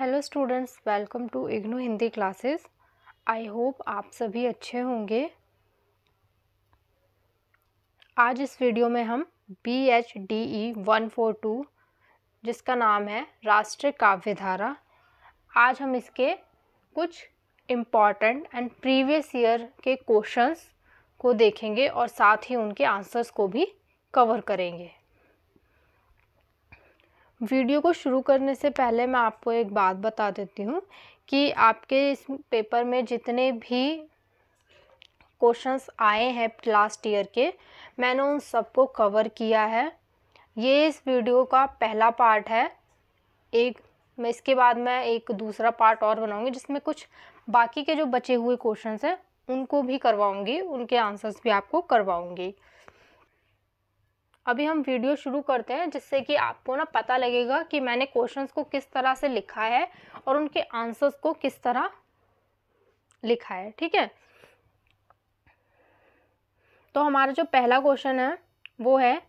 hello students welcome to IGNOU Hindi classes I hope आप सभी अच्छे होंगे आज इस वीडियो में हम B H D E one four two जिसका नाम है राष्ट्रीय काव्यधारा आज हम इसके कुछ इम्पॉर्टेंट एंड प्रीवियस ईयर के क्वेश्चंस को देखेंगे और साथ ही उनके आंसर्स को भी कवर करेंगे वीडियो को शुरू करने से पहले मैं आपको एक बात बता देती हूँ कि आपके इस पेपर में जितने भी क्वेश्चंस आए हैं लास्ट ईयर के मैंने उन सबको कवर किया है ये इस वीडियो का पहला पार्ट है एक मैं इसके बाद मैं एक दूसरा पार्ट और बनाऊंगी जिसमें कुछ बाकी के जो बचे हुए क्वेश्चंस हैं उनको भी करवाऊंगी उनके आंसर्स भी आपको करवाऊंगी अभी हम वीडियो शुरू करते हैं जिससे कि आपको ना पता लगेगा कि मैंने क्वेश्चंस को किस तरह से लिखा है और उनके आंसर्स को किस तरह लिखा है ठीक है तो हमारा जो पहला क्वेश्चन है वो है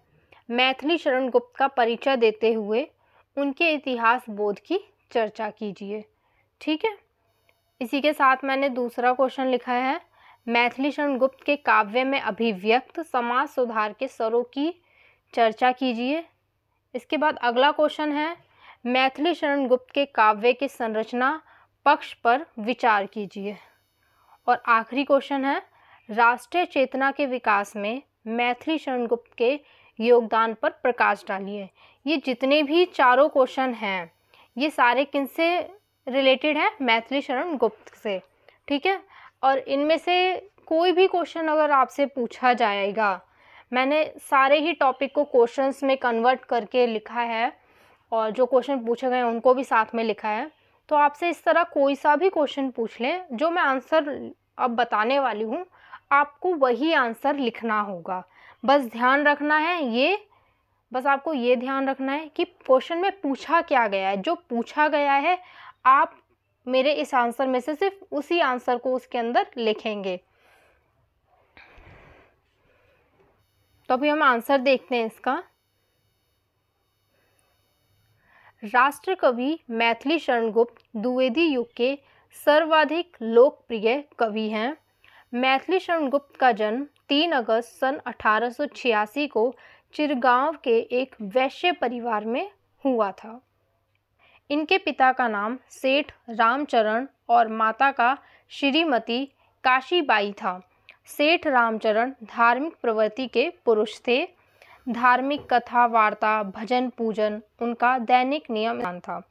मैथिली शरण गुप्त का परिचय देते हुए उनके इतिहास बोध की चर्चा कीजिए ठीक है इसी के साथ मैंने दूसरा क्वेश्चन लिखा है मैथिली शरण गुप्त के काव्य में अभिव्यक्त समाज सुधार के स्वरों की चर्चा कीजिए इसके बाद अगला क्वेश्चन है मैथिली शरण गुप्त के काव्य के संरचना पक्ष पर विचार कीजिए और आखिरी क्वेश्चन है राष्ट्रीय चेतना के विकास में मैथिली शरण गुप्त के योगदान पर प्रकाश डालिए ये जितने भी चारों क्वेश्चन हैं ये सारे किन से रिलेटेड हैं मैथिली शरण गुप्त से ठीक है और इनमें से कोई भी क्वेश्चन अगर आपसे पूछा जाएगा मैंने सारे ही टॉपिक को क्वेश्चंस में कन्वर्ट करके लिखा है और जो क्वेश्चन पूछे गए उनको भी साथ में लिखा है तो आपसे इस तरह कोई सा भी क्वेश्चन पूछ लें जो मैं आंसर अब बताने वाली हूँ आपको वही आंसर लिखना होगा बस ध्यान रखना है ये बस आपको ये ध्यान रखना है कि क्वेश्चन में पूछा क्या गया है जो पूछा गया है आप मेरे इस आंसर में से सिर्फ उसी आंसर को उसके अंदर लिखेंगे तो अभी हम आंसर देखते हैं इसका राष्ट्र कवि मैथिली शरण गुप्त द्विवेदी युग के सर्वाधिक लोकप्रिय कवि हैं मैथिली शरण गुप्त का जन्म 3 अगस्त सन 1886 को चिरगांव के एक वैश्य परिवार में हुआ था इनके पिता का नाम सेठ रामचरण और माता का श्रीमती काशीबाई था सेठ रामचरण धार्मिक प्रवृत्ति के पुरुष थे धार्मिक कथा वार्ता भजन पूजन उनका दैनिक नियम था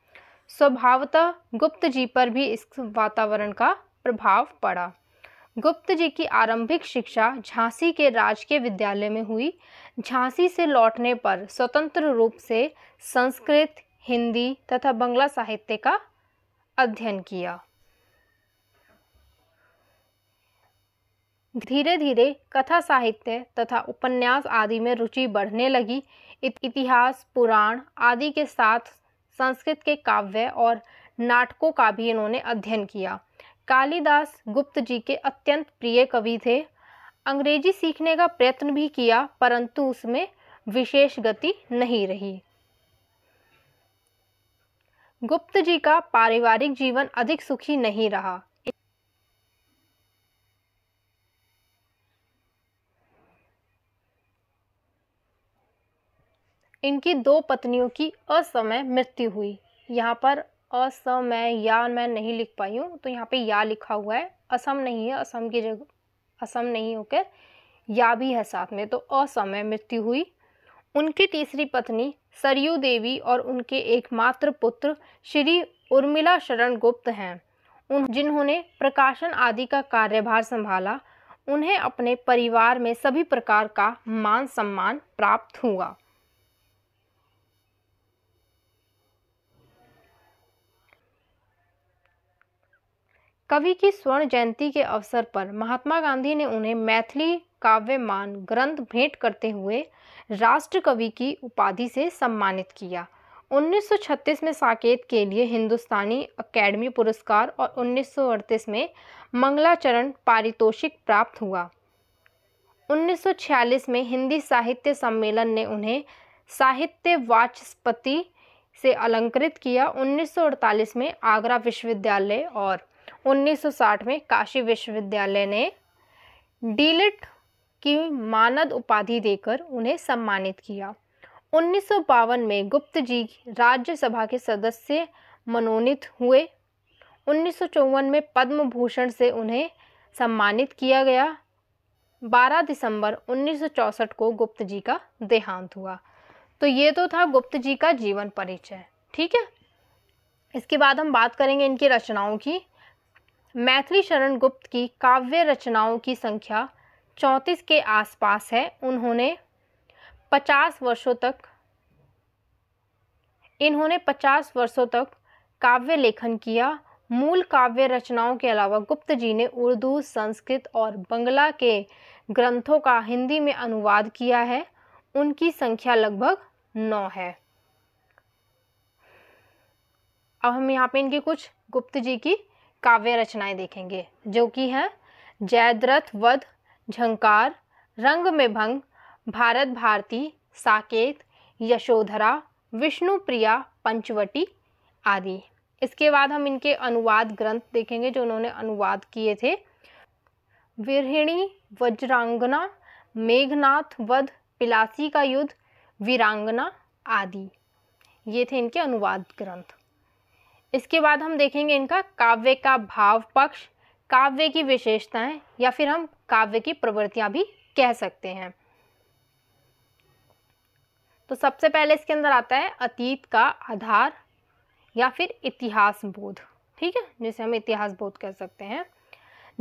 स्वभावतः गुप्त जी पर भी इस वातावरण का प्रभाव पड़ा गुप्त जी की आरंभिक शिक्षा झांसी के राजकीय विद्यालय में हुई झांसी से लौटने पर स्वतंत्र रूप से संस्कृत हिंदी तथा बंगला साहित्य का अध्ययन किया धीरे धीरे कथा साहित्य तथा उपन्यास आदि में रुचि बढ़ने लगी इतिहास पुराण आदि के साथ संस्कृत के काव्य और नाटकों का भी इन्होंने अध्ययन किया कालिदास गुप्त जी के अत्यंत प्रिय कवि थे अंग्रेजी सीखने का प्रयत्न भी किया परंतु उसमें विशेष गति नहीं रही गुप्त जी का पारिवारिक जीवन अधिक सुखी नहीं रहा इनकी दो पत्नियों की असमय मृत्यु हुई यहाँ पर असमय या मैं नहीं लिख पाई हूँ तो यहाँ पे या लिखा हुआ है असम नहीं है असम की जगह असम नहीं होकर या भी है साथ में तो असमय मृत्यु हुई उनकी तीसरी पत्नी सरयू देवी और उनके एकमात्र पुत्र श्री उर्मिला शरण गुप्त हैं उन जिन्होंने प्रकाशन आदि का कार्यभार संभाला उन्हें अपने परिवार में सभी प्रकार का मान सम्मान प्राप्त हुआ कवि की स्वर्ण जयंती के अवसर पर महात्मा गांधी ने उन्हें मैथिली काव्यमान ग्रंथ भेंट करते हुए राष्ट्र कवि की उपाधि से सम्मानित किया 1936 में साकेत के लिए हिंदुस्तानी अकेडमी पुरस्कार और उन्नीस में मंगलाचरण पारितोषिक प्राप्त हुआ 1946 में हिंदी साहित्य सम्मेलन ने उन्हें साहित्य वाचस्पति से अलंकृत किया 1948 में आगरा विश्वविद्यालय और 1960 में काशी विश्वविद्यालय ने डीलिट की मानद उपाधि देकर उन्हें सम्मानित किया उन्नीस में गुप्त जी राज्यसभा के सदस्य मनोनीत हुए उन्नीस में पद्म भूषण से उन्हें सम्मानित किया गया 12 दिसंबर 1964 को गुप्त जी का देहांत हुआ तो ये तो था गुप्त जी का जीवन परिचय ठीक है इसके बाद हम बात करेंगे इनकी रचनाओं की मैथिली शरण गुप्त की काव्य रचनाओं की संख्या चौंतीस के आसपास है उन्होंने पचास वर्षों तक इन्होंने पचास वर्षों तक काव्य लेखन किया मूल काव्य रचनाओं के अलावा गुप्त जी ने उर्दू संस्कृत और बंगला के ग्रंथों का हिंदी में अनुवाद किया है उनकी संख्या लगभग नौ है अब हम यहाँ पे इनकी कुछ गुप्त जी की काव्य रचनाएं देखेंगे जो कि हैं जयद्रथ वध झंकार रंग में भंग भारत भारती साकेत यशोधरा विष्णु प्रिया पंचवटी आदि इसके बाद हम इनके अनुवाद ग्रंथ देखेंगे जो उन्होंने अनुवाद किए थे विरहिणी वज्रांगना मेघनाथ वध पिलासी का युद्ध वीरांगना आदि ये थे इनके अनुवाद ग्रंथ इसके बाद हम देखेंगे इनका काव्य का भाव पक्ष काव्य की विशेषताएं या फिर हम काव्य की प्रवृत्तियां भी कह सकते हैं तो सबसे पहले इसके अंदर आता है अतीत का आधार या फिर इतिहास बोध ठीक है जिसे हम इतिहास बोध कह सकते हैं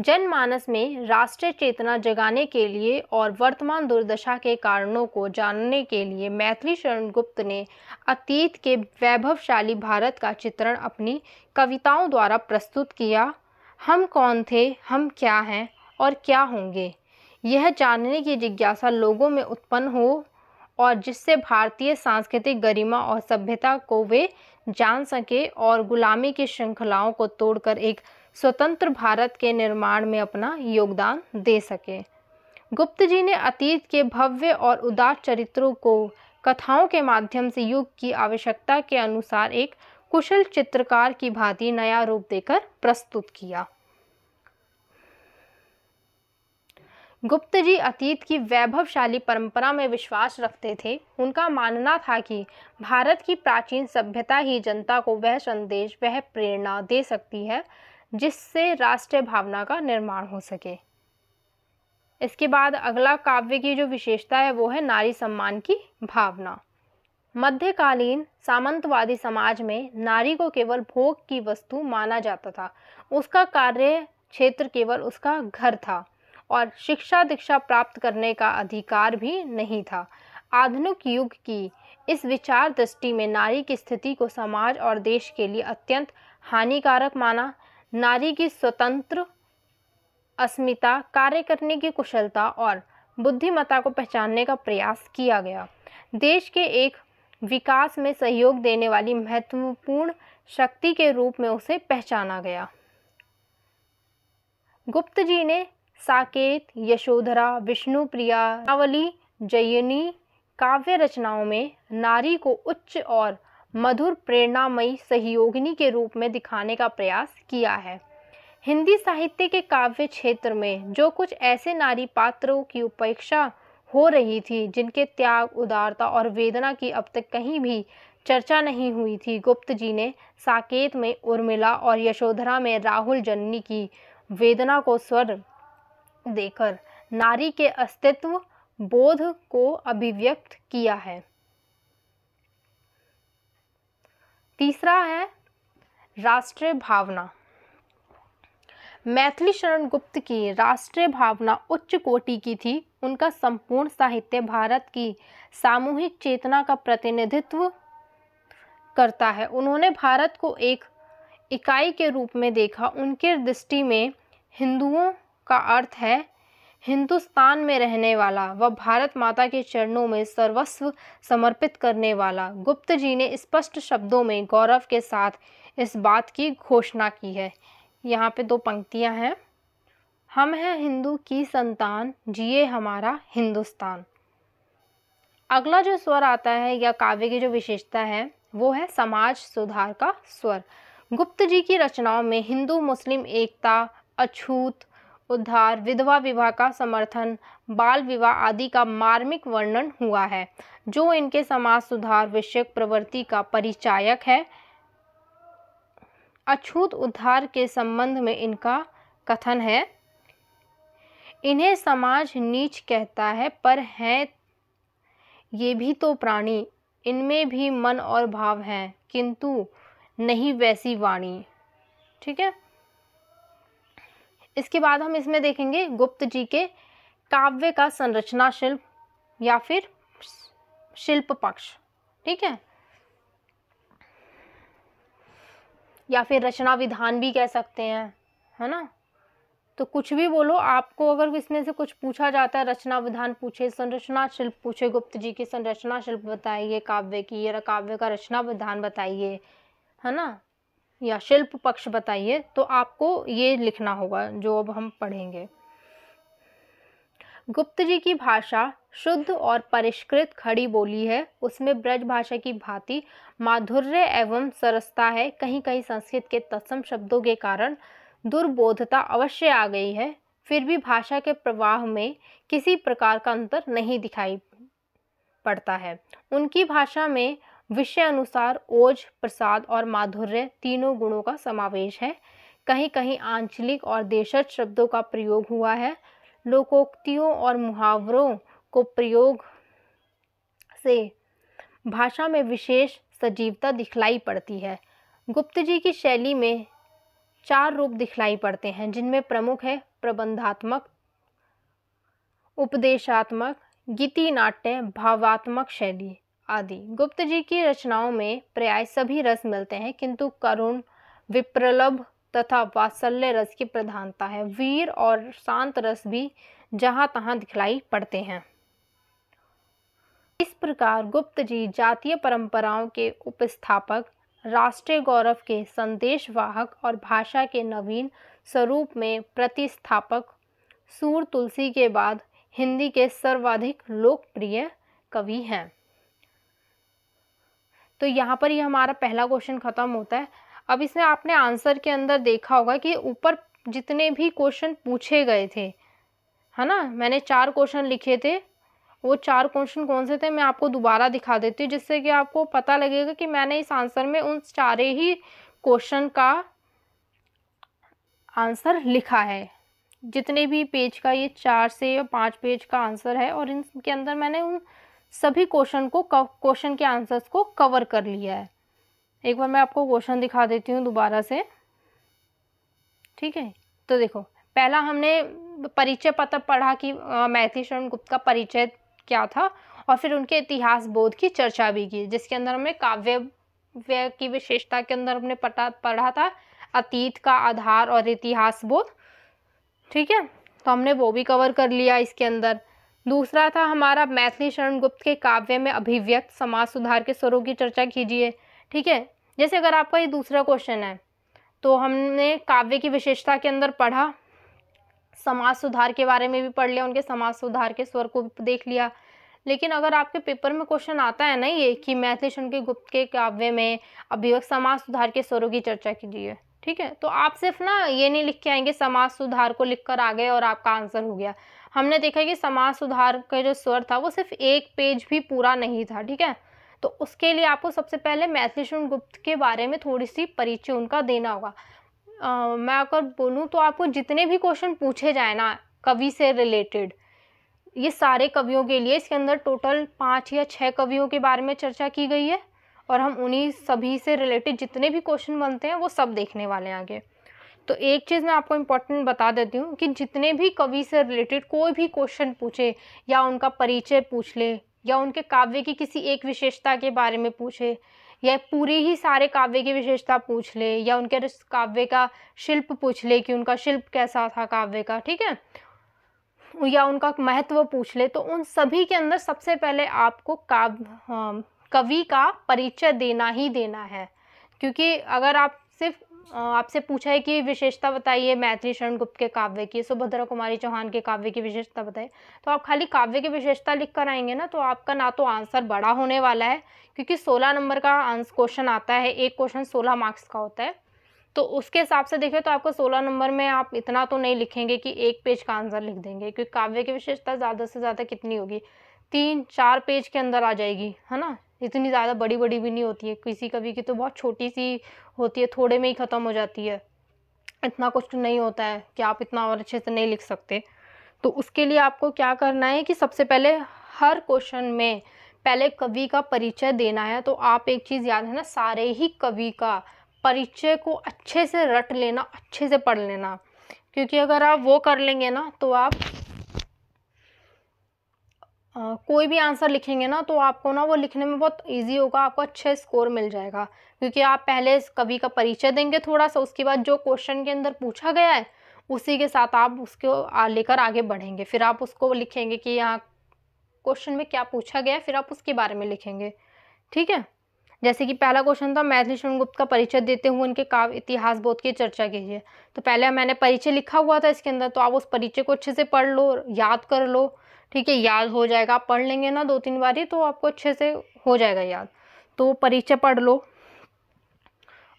जनमानस में राष्ट्रीय चेतना जगाने के लिए और वर्तमान दुर्दशा के कारणों को जानने के लिए मैथिली शरण गुप्त ने अतीत के वैभवशाली भारत का चित्रण अपनी कविताओं द्वारा प्रस्तुत किया हम कौन थे हम क्या हैं और क्या होंगे यह जानने की जिज्ञासा लोगों में उत्पन्न हो और जिससे भारतीय सांस्कृतिक गरिमा और सभ्यता को वे जान सके और गुलामी की श्रृंखलाओं को तोड़कर एक स्वतंत्र भारत के निर्माण में अपना योगदान दे सके गुप्त जी ने अतीत के भव्य और उदार चरित्रों को कथाओं के माध्यम से युग की आवश्यकता के अनुसार एक कुशल चित्रकार की भांति नया रूप देकर प्रस्तुत किया गुप्त जी अतीत की वैभवशाली परंपरा में विश्वास रखते थे उनका मानना था कि भारत की प्राचीन सभ्यता ही जनता को वह संदेश वह प्रेरणा दे सकती है जिससे राष्ट्रीय भावना का निर्माण हो सके इसके बाद अगला काव्य की जो विशेषता है वो है नारी सम्मान की भावना मध्यकालीन सामंतवादी समाज में नारी को केवल भोग की वस्तु माना जाता था उसका कार्य क्षेत्र केवल उसका घर था और शिक्षा दीक्षा प्राप्त करने का अधिकार भी नहीं था आधुनिक युग की इस विचार दृष्टि में नारी की स्थिति को समाज और देश के लिए अत्यंत हानिकारक माना नारी की स्वतंत्र अस्मिता कार्य करने की कुशलता और बुद्धिमत्ता को पहचानने का प्रयास किया गया देश के एक विकास में सहयोग देने वाली महत्वपूर्ण शक्ति के रूप में उसे पहचाना गया गुप्त जी ने साकेत यशोधरा विष्णुप्रिया नावली जयनी काव्य रचनाओं में नारी को उच्च और मधुर प्रेरणामयी सहयोगिनी के रूप में दिखाने का प्रयास किया है हिंदी साहित्य के काव्य क्षेत्र में जो कुछ ऐसे नारी पात्रों की उपेक्षा हो रही थी जिनके त्याग उदारता और वेदना की अब तक कहीं भी चर्चा नहीं हुई थी गुप्त जी ने साकेत में उर्मिला और यशोधरा में राहुल जननी की वेदना को स्वर देकर नारी के अस्तित्व बोध को अभिव्यक्त किया है तीसरा है राष्ट्रीय भावना मैथिली शरण गुप्त की राष्ट्रीय भावना उच्च कोटि की थी उनका संपूर्ण साहित्य भारत की सामूहिक चेतना का प्रतिनिधित्व करता है उन्होंने भारत को एक इकाई के रूप में देखा उनके दृष्टि में हिंदुओं का अर्थ है हिंदुस्तान में रहने वाला व भारत माता के चरणों में सर्वस्व समर्पित करने वाला गुप्त जी ने स्पष्ट शब्दों में गौरव के साथ इस बात की घोषणा की है यहाँ पे दो पंक्तियाँ हैं हम हैं हिंदू की संतान जिए हमारा हिंदुस्तान अगला जो स्वर आता है या काव्य की जो विशेषता है वो है समाज सुधार का स्वर गुप्त जी की रचनाओं में हिंदू मुस्लिम एकता अछूत उद्धार विधवा विवाह का समर्थन बाल विवाह आदि का मार्मिक वर्णन हुआ है जो इनके समाज सुधार विषय प्रवृत्ति का परिचायक है अछूत उद्धार के संबंध में इनका कथन है इन्हें समाज नीच कहता है पर हैं ये भी तो प्राणी इनमें भी मन और भाव हैं किंतु नहीं वैसी वाणी ठीक है इसके बाद हम इसमें देखेंगे गुप्त जी के काव्य का संरचना शिल्प या फिर शिल्प पक्ष ठीक है या फिर रचना विधान भी कह सकते हैं है ना तो कुछ भी बोलो आपको अगर इसमें से कुछ पूछा जाता है रचना विधान पूछे संरचना शिल्प पूछे गुप्त जी की संरचना शिल्प बताइए काव्य की या काव्य का रचना विधान बताइए है ना या शिल्प पक्ष बताइए तो आपको ये लिखना होगा जो अब हम पढ़ेंगे गुप्त जी की भाषा शुद्ध और परिष्कृत खड़ी बोली है उसमें ब्रज भाषा की भांति माधुर्य एवं सरसता है कहीं कहीं संस्कृत के तत्सम शब्दों के कारण दुर्बोधता अवश्य आ गई है फिर भी भाषा के प्रवाह में किसी प्रकार का अंतर नहीं दिखाई पड़ता है उनकी भाषा में विषय अनुसार ओज प्रसाद और माधुर्य तीनों गुणों का समावेश है कहीं कहीं आंचलिक और देशज शब्दों का प्रयोग हुआ है लोकोक्तियों और मुहावरों को प्रयोग से भाषा में विशेष सजीवता दिखलाई पड़ती है गुप्त जी की शैली में चार रूप दिखलाई पड़ते हैं जिनमें प्रमुख है प्रबंधात्मक उपदेशात्मक गीति नाट्य भावात्मक शैली आदि गुप्त जी की रचनाओं में पर्याय सभी रस मिलते हैं किंतु करुण विप्रलभ तथा वात्सल्य रस की प्रधानता है वीर और शांत रस भी जहाँ तहाँ दिखलाई पड़ते हैं इस प्रकार गुप्त जी जातीय परंपराओं के उपस्थापक राष्ट्रीय गौरव के संदेशवाहक और भाषा के नवीन स्वरूप में प्रतिस्थापक सूर तुलसी के बाद हिंदी के सर्वाधिक लोकप्रिय कवि हैं तो यहाँ पर ये हमारा पहला क्वेश्चन ख़त्म होता है अब इसमें आपने आंसर के अंदर देखा होगा कि ऊपर जितने भी क्वेश्चन पूछे गए थे है ना मैंने चार क्वेश्चन लिखे थे वो चार क्वेश्चन कौन से थे मैं आपको दोबारा दिखा देती हूँ जिससे कि आपको पता लगेगा कि मैंने इस आंसर में उन सारे ही क्वेश्चन का आंसर लिखा है जितने भी पेज का ये चार से या पाँच पेज का आंसर है और इनके अंदर मैंने उन सभी क्वेश्चन को क्वेश्चन के आंसर्स को कवर कर लिया है एक बार मैं आपको क्वेश्चन दिखा देती हूँ दोबारा से ठीक है तो देखो पहला हमने परिचय पत्र पढ़ा कि मैथिली शरण गुप्त का परिचय क्या था और फिर उनके इतिहास बोध की चर्चा भी की जिसके अंदर हमने काव्य की विशेषता के अंदर हमने पटा पढ़ा था अतीत का आधार और इतिहास बोध ठीक है तो हमने वो भी कवर कर लिया इसके अंदर दूसरा था हमारा मैथिली शरण गुप्त के काव्य में अभिव्यक्त समाज सुधार के स्वरों की चर्चा कीजिए ठीक है जैसे अगर आपका ये दूसरा क्वेश्चन है तो हमने काव्य की विशेषता के अंदर पढ़ा समाज सुधार के बारे में भी पढ़ लिया उनके समाज सुधार के स्वर को देख लिया लेकिन अगर आपके पेपर में क्वेश्चन आता है ना ये कि मैथिली शरण के गुप्त के काव्य में अभिव्यक्त समाज सुधार के स्वरों की चर्चा कीजिए ठीक है तो आप सिर्फ ना ये नहीं लिख के आएंगे समाज सुधार को लिख कर आ गए और आपका आंसर हो गया हमने देखा कि समाज सुधार का जो स्वर था वो सिर्फ एक पेज भी पूरा नहीं था ठीक है तो उसके लिए आपको सबसे पहले मैथिलीशरण गुप्त के बारे में थोड़ी सी परिचय उनका देना होगा आ, मैं अगर बोलूँ तो आपको जितने भी क्वेश्चन पूछे जाए ना कवि से रिलेटेड ये सारे कवियों के लिए इसके अंदर टोटल पाँच या छः कवियों के बारे में चर्चा की गई है और हम उन्हीं सभी से रिलेटेड जितने भी क्वेश्चन बनते हैं वो सब देखने वाले हैं आगे तो एक चीज़ मैं आपको इम्पोर्टेंट बता देती हूँ कि जितने भी कवि से रिलेटेड कोई भी क्वेश्चन पूछे या उनका परिचय पूछ ले या उनके काव्य की किसी एक विशेषता के बारे में पूछे या पूरी ही सारे काव्य की विशेषता पूछ ले या उनके काव्य का शिल्प पूछ ले कि उनका शिल्प कैसा था काव्य का ठीक है या उनका महत्व पूछ ले तो उन सभी के अंदर सबसे पहले आपको काव्य हाँ, कवि का परिचय देना ही देना है क्योंकि अगर आप सिर्फ आपसे पूछा है कि विशेषता बताइए मैथिली शरण गुप्त के काव्य की सुभद्रा कुमारी चौहान के काव्य की विशेषता बताइए तो आप खाली काव्य की विशेषता लिख कर आएंगे ना तो आपका ना तो आंसर बड़ा होने वाला है क्योंकि सोलह नंबर का आंसर क्वेश्चन आता है एक क्वेश्चन सोलह मार्क्स का होता है तो उसके हिसाब से देखें तो आपको सोलह नंबर में आप इतना तो नहीं लिखेंगे कि एक पेज का आंसर लिख देंगे क्योंकि काव्य की विशेषता ज़्यादा से ज़्यादा कितनी होगी तीन चार पेज के अंदर आ जाएगी है ना इतनी ज़्यादा बड़ी बड़ी भी नहीं होती है किसी कभी की तो बहुत छोटी सी होती है थोड़े में ही ख़त्म हो जाती है इतना कुछ नहीं होता है कि आप इतना और अच्छे से नहीं लिख सकते तो उसके लिए आपको क्या करना है कि सबसे पहले हर क्वेश्चन में पहले कवि का परिचय देना है तो आप एक चीज़ याद है ना सारे ही कवि का परिचय को अच्छे से रट लेना अच्छे से पढ़ लेना क्योंकि अगर आप वो कर लेंगे ना तो आप कोई भी आंसर लिखेंगे ना तो आपको ना वो लिखने में बहुत इजी होगा आपको अच्छे स्कोर मिल जाएगा क्योंकि आप पहले इस कवि का परिचय देंगे थोड़ा सा उसके बाद जो क्वेश्चन के अंदर पूछा गया है उसी के साथ आप उसको लेकर आगे बढ़ेंगे फिर आप उसको लिखेंगे कि यहाँ क्वेश्चन में क्या पूछा गया है फिर आप उसके बारे में लिखेंगे ठीक है जैसे कि पहला क्वेश्चन था मैथिली शरणगुप्त का परिचय देते हुए उनके काव्य इतिहास बोध की चर्चा कीजिए तो पहले मैंने परिचय लिखा हुआ था इसके अंदर तो आप उस परिचय को अच्छे से पढ़ लो याद कर लो ठीक है याद हो जाएगा आप पढ़ लेंगे ना दो तीन बार ही तो आपको अच्छे से हो जाएगा याद तो परिचय पढ़ लो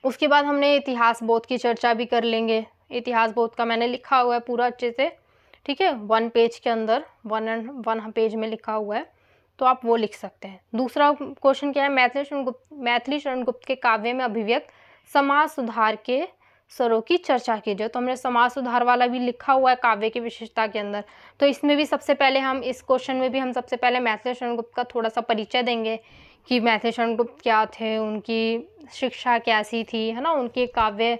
उसके बाद हमने इतिहास बोध की चर्चा भी कर लेंगे इतिहास बोध का मैंने लिखा हुआ है पूरा अच्छे से ठीक है वन पेज के अंदर वन एंड वन पेज में लिखा हुआ है तो आप वो लिख सकते हैं दूसरा क्वेश्चन क्या है मैथिली शरण गुप्त मैथिली शरण गुप्त के काव्य में अभिव्यक्त समाज सुधार के स्वरों की चर्चा की जाए तो हमने समाज सुधार वाला भी लिखा हुआ है काव्य की विशेषता के अंदर तो इसमें भी सबसे पहले हम इस क्वेश्चन में भी हम सबसे पहले मैथिली शरण गुप्त का थोड़ा सा परिचय देंगे कि मैथिली शरण गुप्त क्या थे उनकी शिक्षा कैसी थी है ना उनके काव्य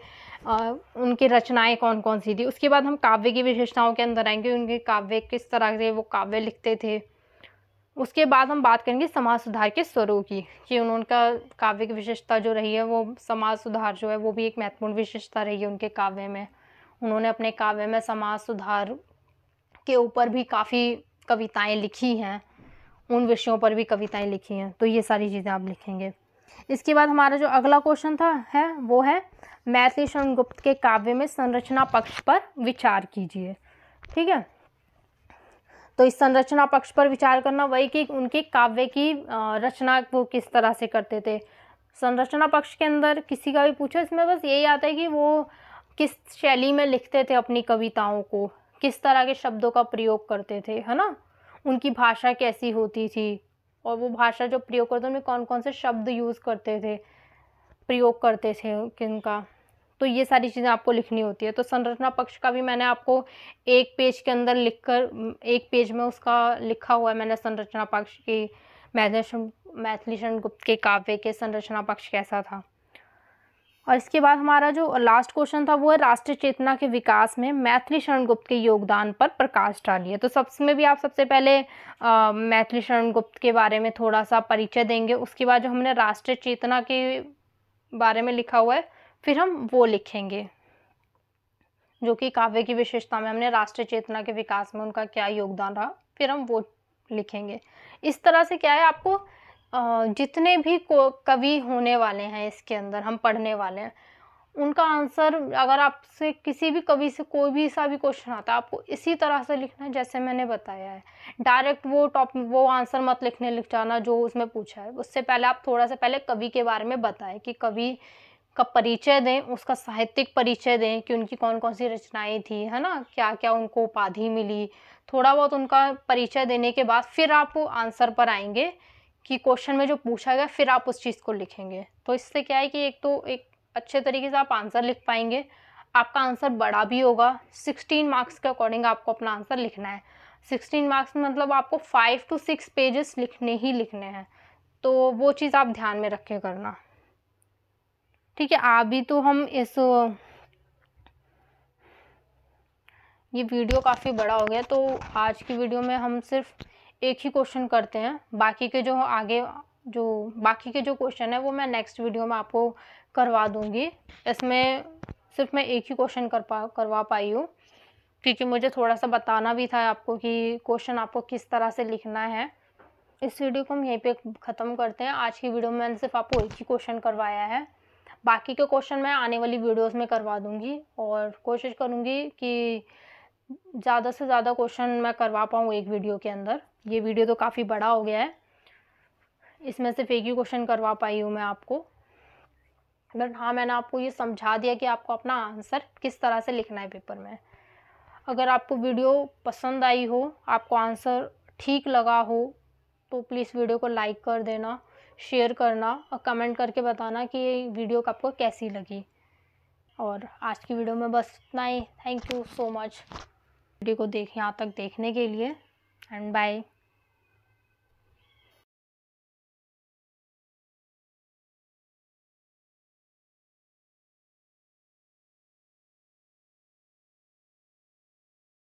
उनकी रचनाएं कौन कौन सी थी उसके बाद हम काव्य की विशेषताओं के अंदर आएंगे उनके काव्य किस तरह से वो काव्य लिखते थे उसके बाद हम बात करेंगे समाज सुधार के स्वरूप की कि उनका काव्य की विशेषता जो रही है वो समाज सुधार जो है वो भी एक महत्वपूर्ण विशेषता रही है उनके काव्य में उन्होंने अपने काव्य में समाज सुधार के ऊपर भी काफ़ी कविताएं लिखी हैं उन विषयों पर भी कविताएं लिखी हैं तो ये सारी चीज़ें आप लिखेंगे इसके बाद हमारा जो अगला क्वेश्चन था है वो है मैथिली शरण गुप्त के काव्य में संरचना पक्ष पर विचार कीजिए ठीक है तो इस संरचना पक्ष पर विचार करना वही कि उनके काव्य की रचना वो किस तरह से करते थे संरचना पक्ष के अंदर किसी का भी पूछो इसमें बस यही आता है कि वो किस शैली में लिखते थे अपनी कविताओं को किस तरह के शब्दों का प्रयोग करते थे है ना उनकी भाषा कैसी होती थी और वो भाषा जो प्रयोग करते उनमें कौन कौन से शब्द यूज़ करते थे प्रयोग करते थे किनका तो ये सारी चीज़ें आपको लिखनी होती है तो संरचना पक्ष का भी मैंने आपको एक पेज के अंदर लिखकर एक पेज में उसका लिखा हुआ है मैंने संरचना पक्ष की मैथलीशन मैथिलीशन गुप्त के काव्य के संरचना पक्ष कैसा था और इसके बाद हमारा जो लास्ट क्वेश्चन था वो है राष्ट्रीय चेतना के विकास में मैथिली शरण गुप्त के योगदान पर प्रकाश डालिए तो सबसे में भी आप सबसे पहले मैथिली शरण गुप्त के बारे में थोड़ा सा परिचय देंगे उसके बाद जो हमने राष्ट्रीय चेतना के बारे में लिखा हुआ है फिर हम वो लिखेंगे जो कि काव्य की विशेषता में हमने राष्ट्रीय चेतना के विकास में उनका क्या योगदान रहा फिर हम वो लिखेंगे इस तरह से क्या है आपको जितने भी कवि होने वाले हैं इसके अंदर हम पढ़ने वाले हैं उनका आंसर अगर आपसे किसी भी कवि से कोई भी सा भी क्वेश्चन आता है आपको इसी तरह से लिखना है जैसे मैंने बताया है डायरेक्ट वो टॉप वो आंसर मत लिखने लिख जाना जो उसमें पूछा है उससे पहले आप थोड़ा सा पहले कवि के बारे में बताएं कि कवि उसका परिचय दें उसका साहित्यिक परिचय दें कि उनकी कौन कौन सी रचनाएं थी है ना क्या क्या उनको उपाधि मिली थोड़ा बहुत उनका परिचय देने के बाद फिर आप आंसर पर आएंगे कि क्वेश्चन में जो पूछा गया फिर आप उस चीज़ को लिखेंगे तो इससे क्या है कि एक तो एक अच्छे तरीके से आप आंसर लिख पाएंगे आपका आंसर बड़ा भी होगा सिक्सटीन मार्क्स के अकॉर्डिंग आपको अपना आंसर लिखना है सिक्सटीन मार्क्स में मतलब आपको फाइव टू सिक्स पेजेस लिखने ही लिखने हैं तो वो चीज़ आप ध्यान में रख के करना ठीक है अभी तो हम इस ये वीडियो काफ़ी बड़ा हो गया तो आज की वीडियो में हम सिर्फ एक ही क्वेश्चन करते हैं बाकी के जो आगे जो बाकी के जो क्वेश्चन है वो मैं नेक्स्ट वीडियो में आपको करवा दूँगी इसमें सिर्फ मैं एक ही क्वेश्चन कर पा करवा पाई हूँ क्योंकि मुझे थोड़ा सा बताना भी था आपको कि क्वेश्चन आपको किस तरह से लिखना है इस वीडियो को हम यहीं पे ख़त्म करते हैं आज की वीडियो में मैंने सिर्फ आपको एक ही क्वेश्चन करवाया है बाकी के क्वेश्चन मैं आने वाली वीडियोस में करवा दूँगी और कोशिश करूँगी कि ज़्यादा से ज़्यादा क्वेश्चन मैं करवा पाऊँ एक वीडियो के अंदर ये वीडियो तो काफ़ी बड़ा हो गया है इसमें सिर्फ एक ही क्वेश्चन करवा पाई हूँ मैं आपको बट हाँ मैंने आपको ये समझा दिया कि आपको अपना आंसर किस तरह से लिखना है पेपर में अगर आपको वीडियो पसंद आई हो आपको आंसर ठीक लगा हो तो प्लीज़ वीडियो को लाइक कर देना शेयर करना और कमेंट करके बताना कि ये वीडियो आपको कैसी लगी और आज की वीडियो में बस इतना ही thank you so much video को देख यहाँ तक देखने के लिए एंड बाय